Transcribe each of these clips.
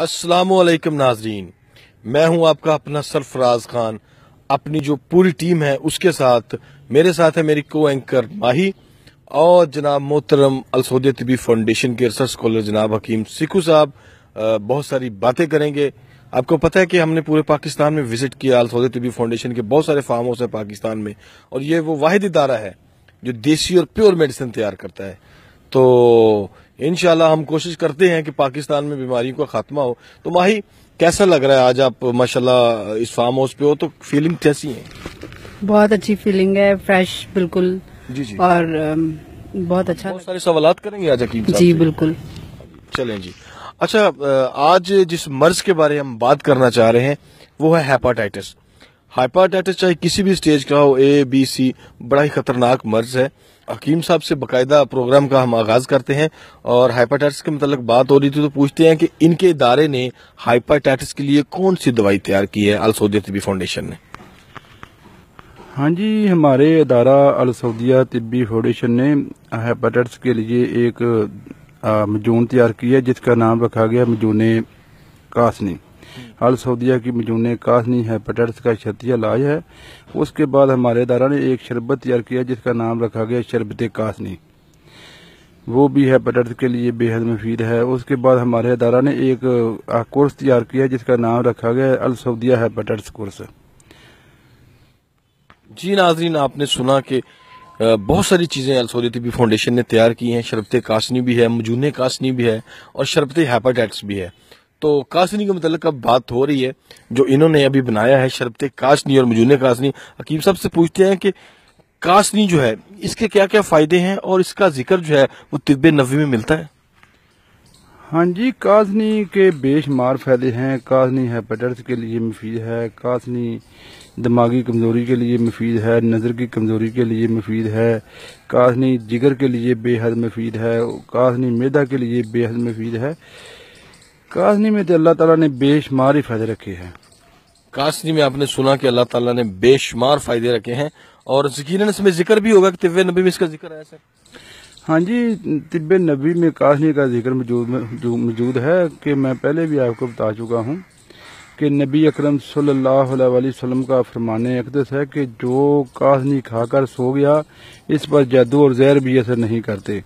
असलकम नाजरीन मैं हूं आपका अपना सरफराज खान अपनी जो पूरी टीम है उसके साथ मेरे साथ है मेरी को एंकर माही और जनाब मोहतरम अलसोदिया तबी फाउंडेशन के रिसर्च स्कॉलर जनाब हकीम सिकू साहब बहुत सारी बातें करेंगे आपको पता है कि हमने पूरे पाकिस्तान में विजिट किया अलसोदिया तबी फाउंडेशन के बहुत सारे फार्म हाउस हैं पाकिस्तान में और ये वो वाहिद इदारा है जो देसी और प्योर मेडिसिन तैयार करता है तो इन हम कोशिश करते हैं कि पाकिस्तान में बीमारियों का खात्मा हो तो माही कैसा लग रहा है आज आप माशाल्लाह इस फार्म हाउस पे हो तो फीलिंग कैसी है बहुत अच्छी फीलिंग है फ्रेश बिल्कुल जी जी और बहुत अच्छा बहुत सारे सवाल करेंगे आज अकीम जी बिल्कुल चले जी अच्छा आज जिस मर्ज के बारे में हम बात करना चाह रहे हैं वो है हेपाटाइटिस हाइपाटाइटिस चाहे किसी भी स्टेज का हो ए बी सी बड़ा ही खतरनाक मर्ज है हकीम साहब से बाकायदा प्रोग्राम का हम आगाज़ करते हैं और हाइपाटाइटिस के मतलब बात हो रही थी तो पूछते हैं कि इनके इदारे ने हाइपाटाइटिस के लिए कौन सी दवाई तैयार की है सऊदिया तबी फाउंडेशन ने हाँ जी हमारे अदारा सऊदिया तबी फाउंडेशन ने हाइपाटाइटिस के लिए एक मजून तैयार की है जिसका नाम रखा गया मजून कासनी अल सऊदिया की मजून कासनी हेपेटाइटिस का शतिया इलाज है उसके बाद हमारे दारा ने एक शरबत तैयार किया जिसका नाम रखा गया शरबत कासनी वो भी हेपेटाइटिस के लिए बेहद मुफीद है उसके बाद हमारे अदारा ने एक कोर्स तैयार किया जिसका नाम रखा गया अल सऊदिया हेपेटाइटिस कोर्स जी नाजरीन आपने सुना कि बहुत सारी चीज़ें अल सऊदी तबी फाउंडेशन ने तैयार की हैं शरबत कासनी भी है मजूने कासनी भी है और शरबत हेपेटाइटिस भी है तो कासनी के मतलब अब बात हो रही है जो इन्होंने अभी बनाया है शरबत कासनी और मजून कासनी हकीम साहब से पूछते हैं कि कासनी जो है इसके क्या क्या फ़ायदे हैं और इसका जिक्र जो है वो तिब नबी में मिलता है हाँ जी काजनी के बेशुमार फ़ायदे हैं कासनी हेपेटाइटिस है के लिए मुफीद है काशनी दिमागी कमज़ोरी के लिए मुफीद है नज़र की कमज़ोरी के लिए मुफीद है कासनी जिगर के लिए बेहद मुफीद है काशनी मैदा के लिए बेहद मुफीद है कासनी में तो अल्लाह तला ने बेशुमार ही फायदे रखे हैं कासनी में आपने सुना कि अल्लाह तला ने बेशुमार फायदे रखे हैं और यकीन इसमें जिक्र भी होगा कि तिब्बे नबी में इसका जिक्र आया सर हाँ जी तिब्बे नबी में कासनी का जिक्र मौजूद है कि मैं पहले भी आपको बता चुका हूँ कि नबी अक्रम सल्लाम का फरमान अकदस है कि जो कासनी खाकर सो गया इस पर जादू और जहर भी असर नहीं करते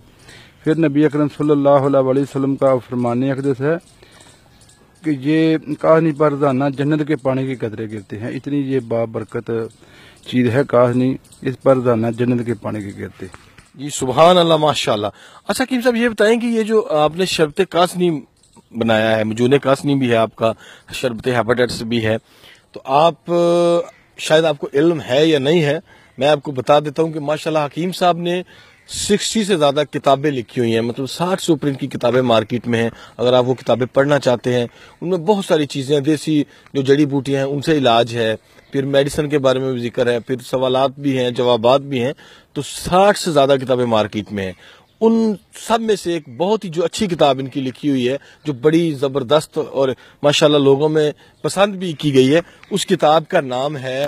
फिर नबी अक्रम सल्ला अलैहि का फरमान अकदस है कि ये नहीं पर रोजाना जन्नत के पानी के कतरे गिरते हैं इतनी ये बाबरकत चीज़ है नहीं इस पर रोजाना जन्नत के पानी के गिरते जी सुबह अल्लाह माशा अच्छा कीम साहब ये बताएं कि ये जो आपने शरबत कासनी बनाया है मजून कासनी भी है आपका शरबत हेपाटाइटिस भी है तो आप शायद आपको इल्म है या नहीं है मैं आपको बता देता हूँ कि माशाल्लाह हकीम साहब ने सिक्सटी से ज़्यादा किताबें लिखी हुई हैं मतलब साठ से ऊपर इनकी किताबें मार्केट में हैं अगर आप वो किताबें पढ़ना चाहते हैं उनमें बहुत सारी चीज़ें देसी जो जड़ी बूटियाँ हैं उनसे इलाज है फिर मेडिसिन के बारे में भी जिक्र है फिर सवालत भी हैं जवाब भी हैं तो साठ से ज़्यादा किताबें मार्केट में हैं उन सब में से एक बहुत ही जो अच्छी किताब इनकी लिखी हुई है जो बड़ी ज़बरदस्त और माशाल्लाह लोगों में पसंद भी की गई है उस किताब का नाम है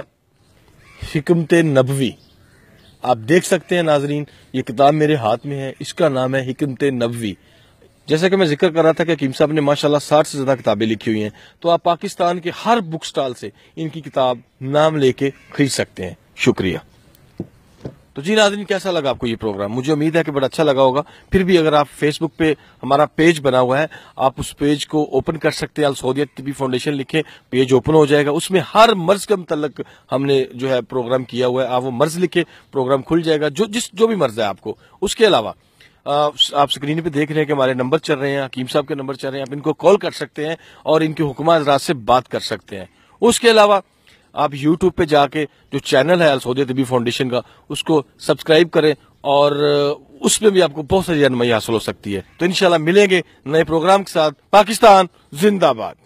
हिकमत नबवी आप देख सकते हैं नाजरीन ये किताब मेरे हाथ में है इसका नाम है हिकमत नबी जैसा कि मैं जिक्र कर रहा था कि हकीम साहब ने माशाल्लाह साठ से ज़्यादा किताबें लिखी हुई हैं तो आप पाकिस्तान के हर बुक स्टॉल से इनकी किताब नाम लेके खरीद सकते हैं शुक्रिया तो जी नाजरीन कैसा लगा आपको ये प्रोग्राम मुझे उम्मीद है कि बड़ा अच्छा लगा होगा फिर भी अगर आप फेसबुक पे हमारा पेज बना हुआ है आप उस पेज को ओपन कर सकते हैं अलसौदियत टीबी फाउंडेशन लिखे पेज ओपन हो जाएगा उसमें हर मर्ज के मतलब हमने जो है प्रोग्राम किया हुआ है आप वो मर्ज लिखे प्रोग्राम खुल जाएगा जो जिस जो भी मर्ज है आपको उसके अलावा आप स्क्रीन पे देख रहे हैं कि हमारे नंबर चल रहे हैं हकीम साहब के नंबर चल रहे हैं आप इनको कॉल कर सकते हैं और इनके हुक्म से बात कर सकते हैं उसके अलावा आप यूट्यूब पे जाके जो चैनल है सऊदी तबी फाउंडेशन का उसको सब्सक्राइब करें और उसमें भी आपको बहुत सारी रहनमई हासिल हो सकती है तो इनशाला मिलेंगे नए प्रोग्राम के साथ पाकिस्तान जिंदाबाद